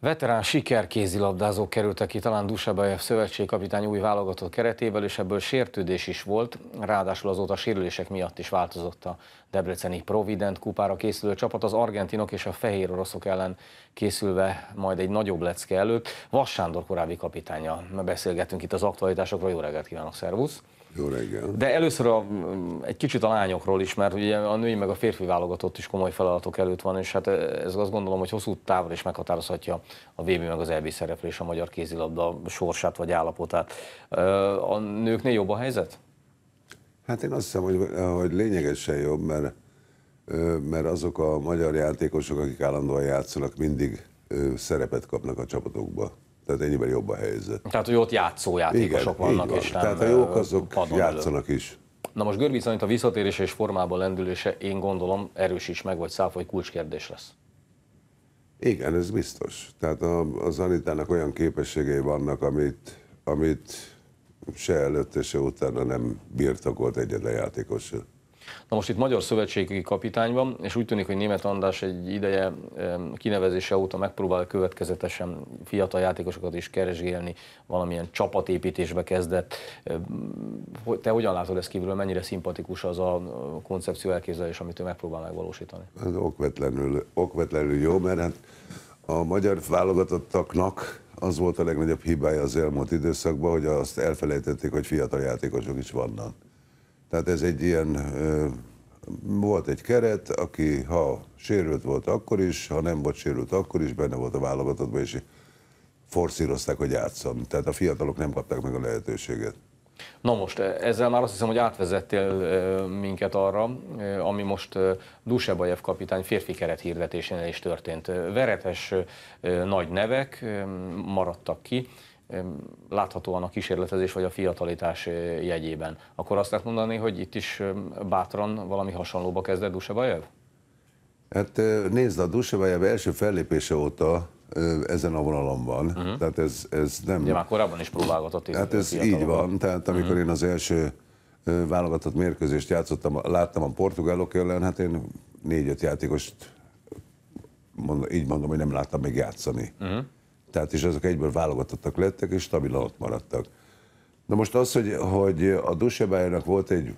Veterán siker kézilabdázók kerültek ki talán Dusabajev szövetségkapitány új válogatott keretéből, és ebből sértődés is volt, ráadásul azóta sérülések miatt is változott a Debreceni Provident kupára készülő csapat az argentinok és a fehér oroszok ellen készülve majd egy nagyobb lecke előtt. Vas Sándor korábbi kapitánya beszélgetünk itt az aktualitásokról, jó reggelt kívánok, szervusz! Jó reggel. De először a, egy kicsit a lányokról is, mert ugye a női meg a férfi válogatott is komoly feladatok előtt van, és hát e, ez azt gondolom, hogy hosszú távra is meghatározhatja a VB meg az EB szereplés a magyar kézilabda sorsát vagy állapotát. E, a nőknél jobb a helyzet? Hát én azt hiszem, hogy, hogy lényegesen jobb, mert, mert azok a magyar játékosok, akik állandóan játszanak, mindig szerepet kapnak a csapatokba. Tehát ennyivel jobb a helyzet. Tehát, hogy ott játszó játékosok Igen, vannak, van. és nem Tehát a jók azok játszanak is. Na most Görbic a visszatérése és formába lendülése, én gondolom, erős is meg vagy hogy kulcskérdés lesz. Igen, ez biztos. Tehát a, a Zanitának olyan képességei vannak, amit, amit se előtte, se utána nem birtokolt egyetlen játékos. Na most itt magyar szövetségi kapitány van, és úgy tűnik, hogy német András egy ideje kinevezése óta megpróbál következetesen fiatal játékosokat is keresgélni, valamilyen csapatépítésbe kezdett. Te hogyan látod ezt kívülről, mennyire szimpatikus az a koncepció elképzelés, amit ő megpróbál megvalósítani? Ez okvetlenül, okvetlenül jó, mert hát a magyar válogatottaknak az volt a legnagyobb hibája az elmúlt időszakban, hogy azt elfelejtették, hogy fiatal játékosok is vannak. Tehát ez egy ilyen, volt egy keret, aki ha sérült volt akkor is, ha nem volt sérült akkor is, benne volt a válogatottban, és forszírozták, hogy játszom. Tehát a fiatalok nem kapták meg a lehetőséget. Na most, e, ezzel már azt hiszem, hogy átvezettél minket arra, ami most Dusebajev kapitány férfi keret hirdetésénél is történt. Veretes nagy nevek maradtak ki, láthatóan a kísérletezés vagy a fiatalitás eh, jegyében. Akkor azt lehet mondani, hogy itt is bátran valami hasonlóba kezdett Dusebajev? Hát eh, nézd, a Dusebajev első fellépése óta eh, ezen a vonalon van. Uh-huh. Tehát ez, ez nem... Ugye már korábban is próbálgatott. Hát ez így van, tehát mhm. amikor uh-huh. én az első válogatott mérkőzést játszottam, láttam a portugálok ellen, hát én négy-öt játékost mond, így mondom, hogy nem láttam még játszani. Uh-huh tehát és azok egyből válogatottak lettek, és stabilan ott maradtak. Na most az, hogy, hogy a Dusebájának volt egy,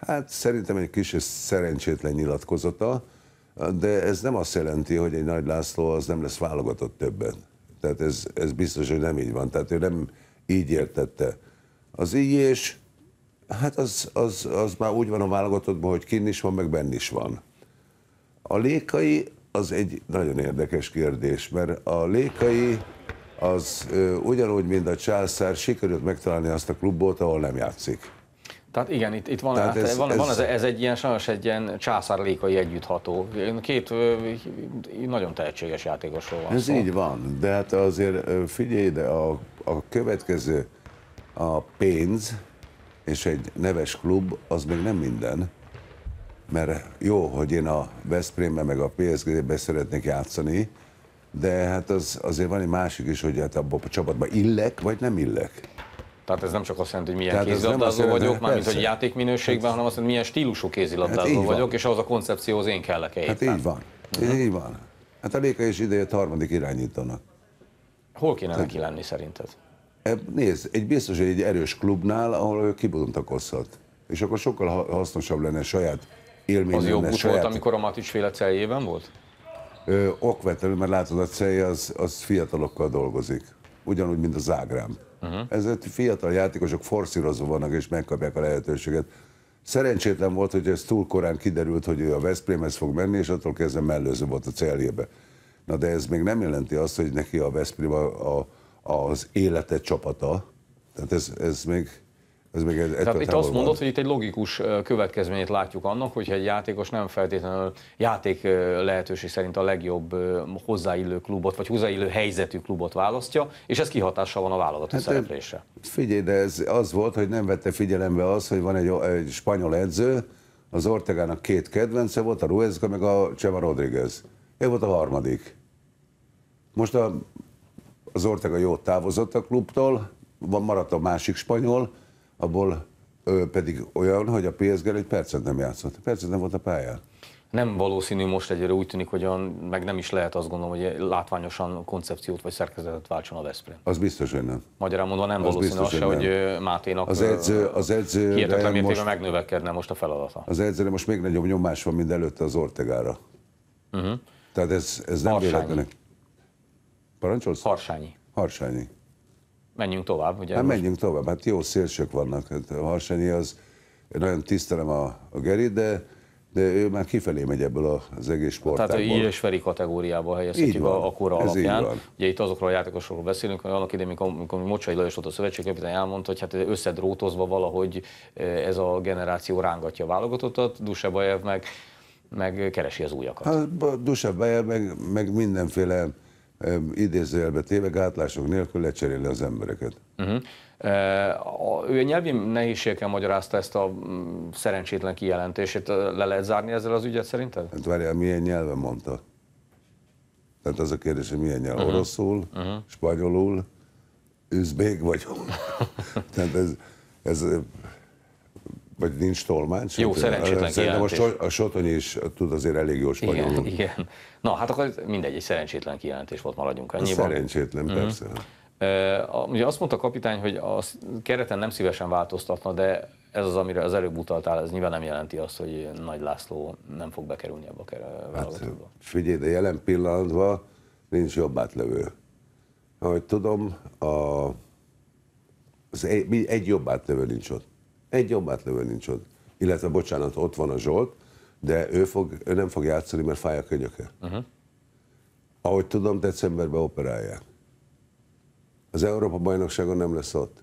hát szerintem egy kis szerencsétlen nyilatkozata, de ez nem azt jelenti, hogy egy Nagy László az nem lesz válogatott többen. Tehát ez, ez biztos, hogy nem így van. Tehát ő nem így értette. Az így és hát az, az, az már úgy van a válogatottban, hogy kinn is van, meg benn is van. A lékai az egy nagyon érdekes kérdés, mert a Lékai az ugyanúgy, mint a császár, sikerült megtalálni azt a klubot, ahol nem játszik. Tehát igen, itt, itt van, Tehát hát, ez, van, ez, van ez, ez egy ilyen, sajnos egy ilyen császárlékai együttható. Két nagyon tehetséges játékosról van Ez szó. így van, de hát azért figyelj ide, a, a következő, a pénz és egy neves klub, az még nem minden mert jó, hogy én a Veszprémben meg a PSG-be szeretnék játszani, de hát az, azért van egy másik is, hogy hát abban a csapatban illek, vagy nem illek. Tehát ez nem csak azt jelenti, hogy milyen kézilabdázó vagyok, jelenti, már mint hogy játékminőségben, hát- hanem azt, hogy milyen stílusú kézilabdázó hát vagyok, van. és ahhoz a koncepcióhoz én kellek -e Hát így van. Uh-huh. Így van. Hát a Léka is idejött harmadik irányítanak. Hol kéne Tehát, neki lenni szerinted? E, nézd, egy biztos, hogy egy erős klubnál, ahol ő kibontakozhat. És akkor sokkal hasznosabb lenne saját élmény Az jobb út volt, amikor a Matics féle celjében volt? Ö, okvetlenül, mert látod, a celje az, az fiatalokkal dolgozik. Ugyanúgy, mint a Zágrám. Uh-huh. Ezért fiatal játékosok forszírozva vannak, és megkapják a lehetőséget. Szerencsétlen volt, hogy ez túl korán kiderült, hogy ő a Veszprémhez fog menni, és attól kezdve mellőző volt a céljába. Na de ez még nem jelenti azt, hogy neki a Veszprém a, a, az élete csapata. Tehát ez, ez még ez még egy, Tehát itt azt mondod, van. hogy itt egy logikus következményét látjuk annak, hogyha egy játékos nem feltétlenül játék lehetőség szerint a legjobb hozzáillő klubot, vagy hozzáillő helyzetű klubot választja, és ez kihatással van a vállalat hát, szereplése. Figyelj, de ez az volt, hogy nem vette figyelembe az, hogy van egy, egy spanyol edző, az Ortegának két kedvence volt, a Ruezka meg a Cseva Rodriguez. Ő volt a harmadik. Most a, az Ortega jót távozott a klubtól, van maradt a másik spanyol, abból pedig olyan, hogy a PSG egy percet nem játszott. Percet nem volt a pályán. Nem valószínű most egyre úgy tűnik, hogy olyan, meg nem is lehet azt gondolom, hogy látványosan koncepciót vagy szerkezetet váltson a Veszprém. Az biztos, hogy nem. Magyarán mondva nem az valószínű az se, nem. hogy Máténak az edző, az edző hihetetlen most, megnövekedne most a feladata. Az edzőre most még nagyobb nyomás van, mint előtte az Ortegára. Uh-huh. Tehát ez, ez nem véletlenek. Parancsolsz? Harsányi. Harsányi. Menjünk tovább. Ugye hát most... menjünk tovább, hát jó szélsők vannak. Hát a Harsanyi az, nagyon tisztelem a, a Gerit, de, de ő már kifelé megy ebből az egész sportágból. Tehát ő és feri kategóriába helyezhetjük a, a kora Ez alapján. Ugye itt azokról a játékosokról beszélünk, hogy annak idején, amikor, amikor Mocsai Lajos volt a szövetségkapitány, elmondta, hogy hát összedrótozva valahogy e, ez a generáció rángatja a válogatottat, Dusebajev meg, meg keresi az újakat. Hát Dusebajev meg, meg mindenféle idézőjelbe téve gátlások nélkül lecseréli az embereket. Uh-huh. Ő a nyelvi nehézségekkel magyarázta ezt a mm, szerencsétlen kijelentését. Le lehet zárni ezzel az ügyet szerinted? Hát várjál, milyen nyelven mondta? Tehát az a kérdés, hogy milyen nyelv? Uh-huh. Oroszul, uh-huh. spanyolul, üzbék vagy? Tehát ez, ez vagy nincs tolmács? Hát, jó, szerencsétlen kijelentés. De most a Sotonyi is tud azért elég jó spanyolul. Igen, igen. Na, hát akkor mindegy, egy szerencsétlen kijelentés volt, maradjunk annyiban. Szerencsétlen, mm. persze. Uh, ugye azt mondta a kapitány, hogy a kereten nem szívesen változtatna, de ez az, amire az előbb utaltál, ez nyilván nem jelenti azt, hogy Nagy László nem fog bekerülni ebbe a válogatottba. Hát, figyelj, de jelen pillanatban nincs jobb átlövő. Ahogy tudom, a, az egy, egy jobb átlövő nincs ott. Egy jobb átlövő nincs ott. Illetve, bocsánat, ott van a Zsolt, de ő, fog, ő nem fog játszani, mert fáj a könyöke. Uh-huh. Ahogy tudom, decemberben operálják. Az Európa-bajnokságon nem lesz ott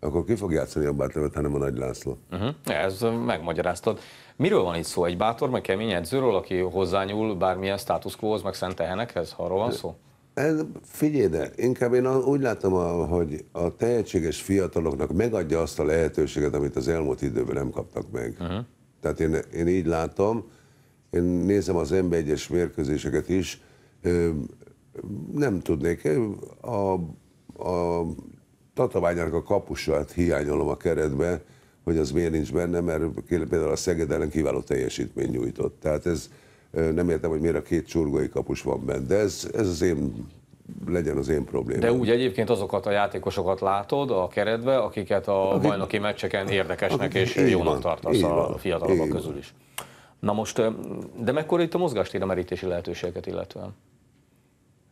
akkor ki fog játszani a Bátorvet, hanem a Nagy László? Uh-huh. Ez megmagyaráztad. Miről van itt szó? Egy bátor, meg kemény edzőről, aki hozzányúl bármilyen status quo meg Szentehenekhez, tehenekhez, arról van szó? Ez, figyelj, de inkább én úgy látom, hogy a tehetséges fiataloknak megadja azt a lehetőséget, amit az elmúlt időben nem kaptak meg. Uh-huh. Tehát én, én így látom, én nézem az ember egyes mérkőzéseket is, nem tudnék, a, a Tatabányának a kapusát hiányolom a keretbe, hogy az miért nincs benne, mert például a Szeged ellen kiváló teljesítmény nyújtott. Tehát ez, nem értem, hogy miért a két csurgói kapus van benne, de ez, ez az én legyen az én problémám. De úgy egyébként azokat a játékosokat látod a keretbe, akiket a aki, bajnoki meccseken érdekesnek akik, és jónak van, a fiatalok közül is. Na most, de mekkora itt a mozgástér a merítési lehetőségeket illetően?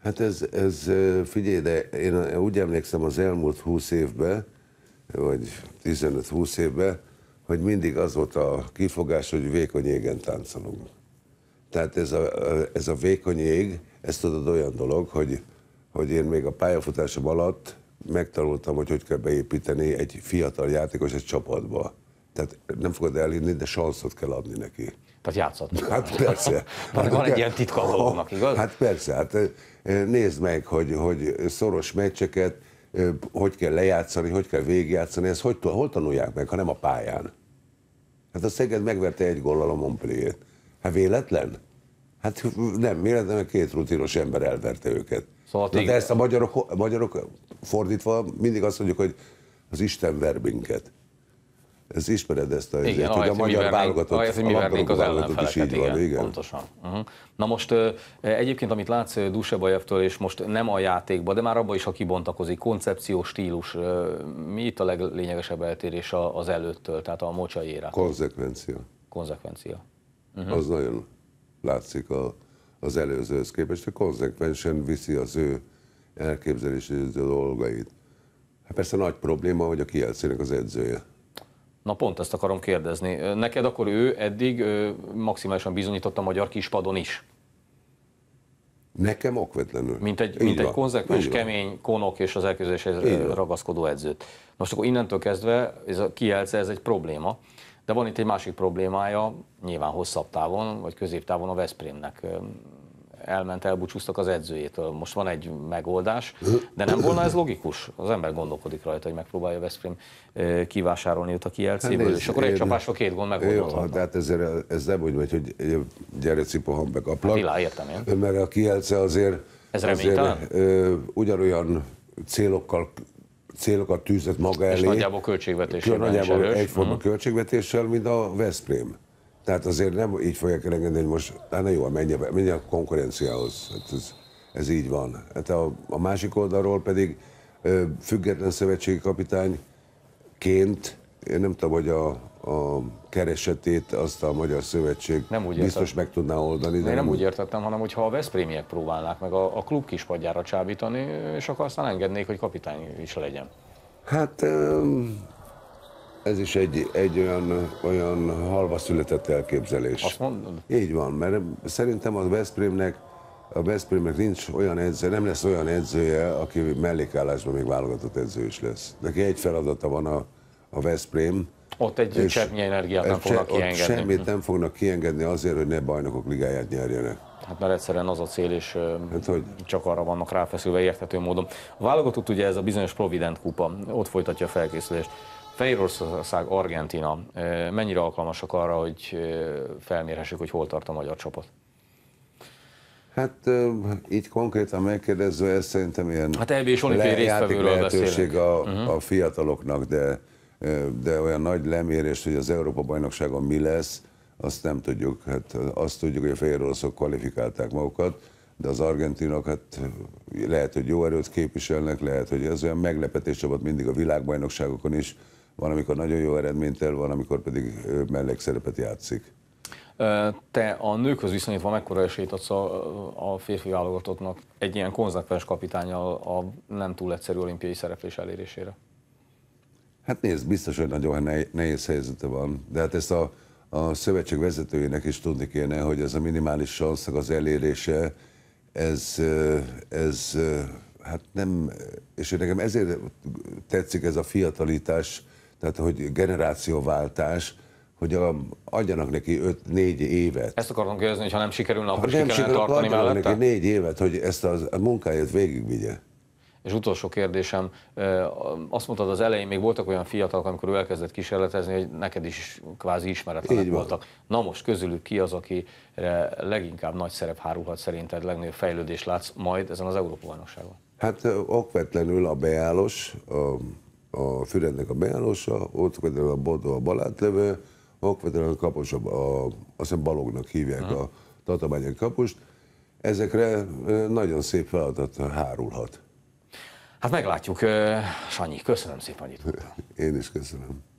Hát ez, ez figyelj, de én úgy emlékszem az elmúlt 20 évben, vagy 15-20 évben, hogy mindig az volt a kifogás, hogy vékony égen táncolunk. Tehát ez a, ez a vékony ég, ez tudod olyan dolog, hogy, hogy én még a pályafutásom alatt megtanultam, hogy hogy kell beépíteni egy fiatal játékos egy csapatba. Tehát nem fogod elhinni, de sanszot kell adni neki. Tehát játszhatni. Hát persze. hát van egy ilyen titka a dolognak, igaz? Hát persze, hát eh, nézd meg, hogy, hogy szoros meccseket, eh, hogy kell lejátszani, hogy kell végigjátszani, ezt hogy, hol tanulják meg, ha nem a pályán? Hát a Szeged megverte egy gollal a Montpellier-t. Hát véletlen? Hát nem, véletlen, mert két rutinos ember elverte őket. Szóval Na, de ezt a magyarok, magyarok fordítva mindig azt mondjuk, hogy az Isten ver minket. Ez ismered ezt a helyzetet, hogy a magyar válogatott, a mi az válogatott is így igen, van, igen. Pontosan. Uh-huh. Na most egyébként, amit látsz Dusebajevtől, és most nem a játékba, de már abban is, ha kibontakozik, koncepció, stílus, mi itt a leglényegesebb eltérés az előttől, tehát a mocsaiérától? Konzekvencia. Konzekvencia uh-huh. az nagyon látszik a, az előzőhöz képest, hogy konzekvensen viszi az ő a dolgait. Hát persze nagy probléma, hogy a Kielcének az edzője. Na pont ezt akarom kérdezni. Neked akkor ő eddig ő, maximálisan bizonyította a magyar kispadon is? Nekem okvetlenül. Mint egy, mint egy konzekvens, kemény, konok és az elképzeléshez ragaszkodó edzőt. Most akkor innentől kezdve ez a kielce, ez egy probléma. De van itt egy másik problémája, nyilván hosszabb távon, vagy középtávon a Veszprémnek elment, elbúcsúztak az edzőjétől. Most van egy megoldás, de nem volna ez logikus? Az ember gondolkodik rajta, hogy megpróbálja Veszprém kivásárolni őt a kielcéből, hát és akkor egy csapásra két gond megoldhatna. De hát ezzel, ez nem úgy megy, hogy gyere cipoham meg a plak, hát értem én. Mert a kielce azért, ez azért ö, ugyanolyan célokkal célokat tűzött maga elé. És nagyjából költségvetéssel. nagyjából is egyforma uh-huh. Mhm. költségvetéssel, mint a Veszprém. Tehát azért nem így fogják elengedni, hogy most, hát na jó, hát menj, menj a konkurenciához. Hát ez, ez így van. Hát a, a másik oldalról pedig független szövetségi kapitányként, én nem tudom, hogy a, a keresetét azt a Magyar Szövetség nem úgy biztos meg tudná oldani. De Én nem, nem úgy értettem, hanem hogyha a Veszprémiek próbálnák meg a, a klub kispadjára csábítani, és akkor aztán engednék, hogy kapitány is legyen. Hát ez is egy, egy olyan, olyan halva született elképzelés. Azt mondod? Így van, mert szerintem a Veszprémnek a Veszprémnek nincs olyan edző, nem lesz olyan edzője, aki mellékállásban még válogatott edző is lesz. Neki egy feladata van a, a Veszprém, ott egy cseppnyi energiát nem fognak se, kiengedni. Semmit nem fognak kiengedni azért, hogy ne bajnokok ligáját nyerjenek. Hát mert egyszerűen az a cél, és hát, hogy? csak arra vannak ráfeszülve érthető módon. A válogatott ugye ez a bizonyos Provident kupa, ott folytatja a felkészülést. Fehérország, Argentina, mennyire alkalmasak arra, hogy felmérhessük, hogy hol tart a magyar csapat? Hát így konkrétan megkérdezve, ez szerintem ilyen hát elbés lehetőség a, uh-huh. a fiataloknak, de de olyan nagy lemérés, hogy az Európa-bajnokságon mi lesz, azt nem tudjuk. Hát azt tudjuk, hogy a fehér oroszok kvalifikálták magukat, de az argentinok hát lehet, hogy jó erőt képviselnek, lehet, hogy ez olyan meglepetés csapat mindig a világbajnokságokon is, van, amikor nagyon jó eredményt el, van, amikor pedig mellékszerepet játszik. Te a nőkhöz viszonyítva mekkora esélyt adsz a, a férfi válogatottnak egy ilyen konzekvens kapitányal a nem túl egyszerű olimpiai szereplés elérésére? Hát nézd, biztos, hogy nagyon nehéz helyzete van, de hát ezt a, a szövetség vezetőjének is tudni kéne, hogy ez a minimális sanszak az elérése, ez, ez hát nem, és nekem ezért tetszik ez a fiatalítás, tehát hogy generációváltás, hogy a, adjanak neki 5-4 évet. Ezt akartam kérdezni, hogy ha nem sikerülne, akkor hát nem sikerülne sikerül, tartani mellette? neki 4 évet, hogy ezt a, a munkáját végigvigye. És utolsó kérdésem, azt mondtad az elején, még voltak olyan fiatalok, amikor ő elkezdett kísérletezni, hogy neked is kvázi ismeretlenek voltak. Na most közülük ki az, aki leginkább nagy szerep hárulhat szerinted, legnagyobb fejlődés látsz majd ezen az Európa-bajnokságon? Hát okvetlenül a beállós, a, a Fürednek a beállása, okvetlenül a Bodó a balátlevő, okvetlenül a kapus, a, a, azt hiszem Balognak hívják uh-huh. a tatabányai kapust. Ezekre nagyon szép feladat hárulhat. Hát meglátjuk. Sanyi, köszönöm szépen, hogy itt Én is köszönöm.